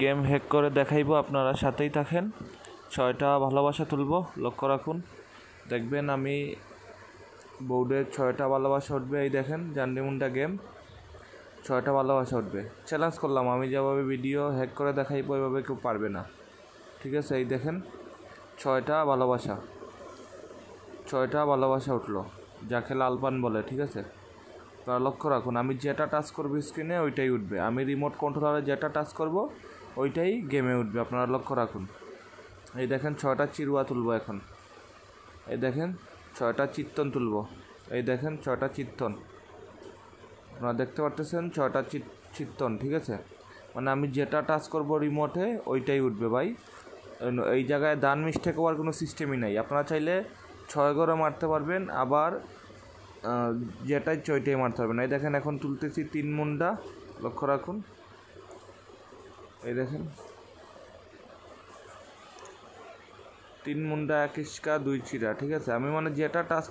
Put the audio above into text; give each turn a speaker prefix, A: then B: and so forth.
A: game hack করে দেখাইব আপনারা সাথেই থাকেন ছয়টা ভালোবাসা তুলব লক্ষ্য রাখুন দেখবেন আমি বোর্ডে ছয়টা ভালোবাসা উঠবে এই দেখেন জান্ডিমুন্ডা গেম ছয়টা ভালোবাসা উঠবে চ্যালেঞ্জ করলাম আমি যেভাবে ভিডিও হ্যাক করে দেখাইব ওইভাবে কেউ পারবে না ঠিক আছে এই দেখেন ছয়টা ভালোবাসা ছয়টা ভালোবাসা উঠলো যাকে লালপান বলে ঠিক আছে তার লক্ষ্য রাখুন আমি যেটা টাচ করবো স্ক্রিনে ওইটাই উঠবে আমি রিমোট কন্ট্রোলারে যেটা টাচ করব ওইটাই গেমে উঠবে আপনারা লক্ষ্য রাখুন এই দেখেন ছয়টা চিরুয়া তুলব এখন এই দেখেন ছয়টা চিত্তন তুলব এই দেখেন ছয়টা চিত্তন আপনারা দেখতে পারতেছেন ছয়টা চিত্তন ঠিক আছে মানে আমি যেটা টাচ করব রিমোটে ওইটাই উঠবে ভাই এই জায়গায় দান মিস্টেক হওয়ার কোনো সিস্টেমই নাই আপনারা চাইলে ছয় ঘরে মারতে পারবেন আবার যেটা ছয়টাই মারতে হবে না এই দেখেন এখন তুলতেছি তিন মুন্ডা লক্ষ্য রাখুন এই দেখেন তিন মুন্ডা এক ইস্কা দুই চিরা ঠিক আছে আমি মানে যেটা টাচ